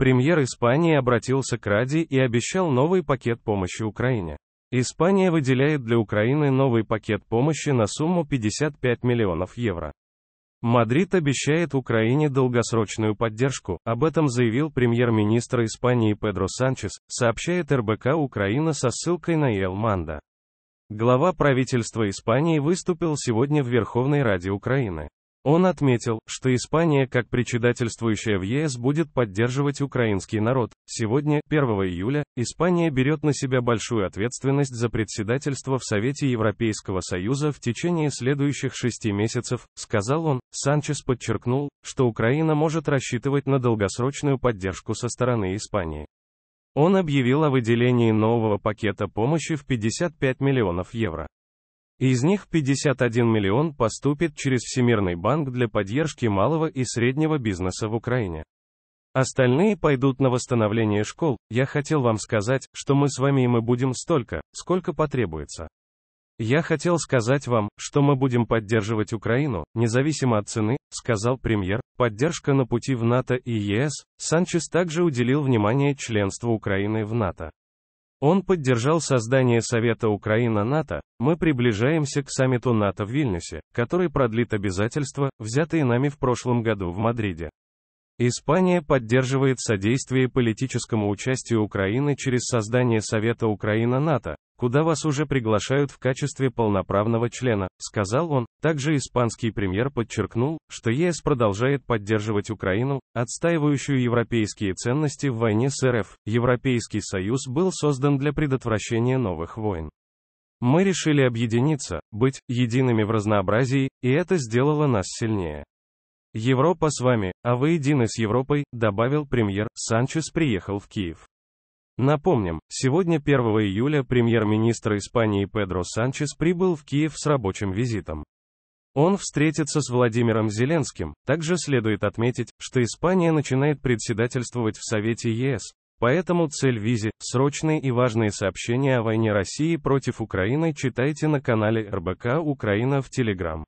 Премьер Испании обратился к ради и обещал новый пакет помощи Украине. Испания выделяет для Украины новый пакет помощи на сумму 55 миллионов евро. Мадрид обещает Украине долгосрочную поддержку, об этом заявил премьер-министр Испании Педро Санчес, сообщает РБК Украина со ссылкой на Ел Глава правительства Испании выступил сегодня в Верховной Раде Украины. Он отметил, что Испания, как председательствующая в ЕС, будет поддерживать украинский народ. Сегодня, 1 июля, Испания берет на себя большую ответственность за председательство в Совете Европейского Союза в течение следующих шести месяцев, сказал он. Санчес подчеркнул, что Украина может рассчитывать на долгосрочную поддержку со стороны Испании. Он объявил о выделении нового пакета помощи в 55 миллионов евро. Из них 51 миллион поступит через Всемирный банк для поддержки малого и среднего бизнеса в Украине. Остальные пойдут на восстановление школ. Я хотел вам сказать, что мы с вами и мы будем столько, сколько потребуется. Я хотел сказать вам, что мы будем поддерживать Украину, независимо от цены, сказал премьер. Поддержка на пути в НАТО и ЕС. Санчес также уделил внимание членству Украины в НАТО. Он поддержал создание Совета Украина-НАТО, мы приближаемся к саммиту НАТО в Вильнюсе, который продлит обязательства, взятые нами в прошлом году в Мадриде. Испания поддерживает содействие политическому участию Украины через создание Совета Украина-НАТО, куда вас уже приглашают в качестве полноправного члена, сказал он. Также испанский премьер подчеркнул, что ЕС продолжает поддерживать Украину, отстаивающую европейские ценности в войне с РФ. Европейский союз был создан для предотвращения новых войн. Мы решили объединиться, быть едиными в разнообразии, и это сделало нас сильнее. Европа с вами, а вы едины с Европой, добавил премьер, Санчес приехал в Киев. Напомним, сегодня 1 июля премьер-министр Испании Педро Санчес прибыл в Киев с рабочим визитом. Он встретится с Владимиром Зеленским. Также следует отметить, что Испания начинает председательствовать в Совете ЕС, поэтому цель визи – срочные и важные сообщения о войне России против Украины читайте на канале РБК «Украина» в Телеграм.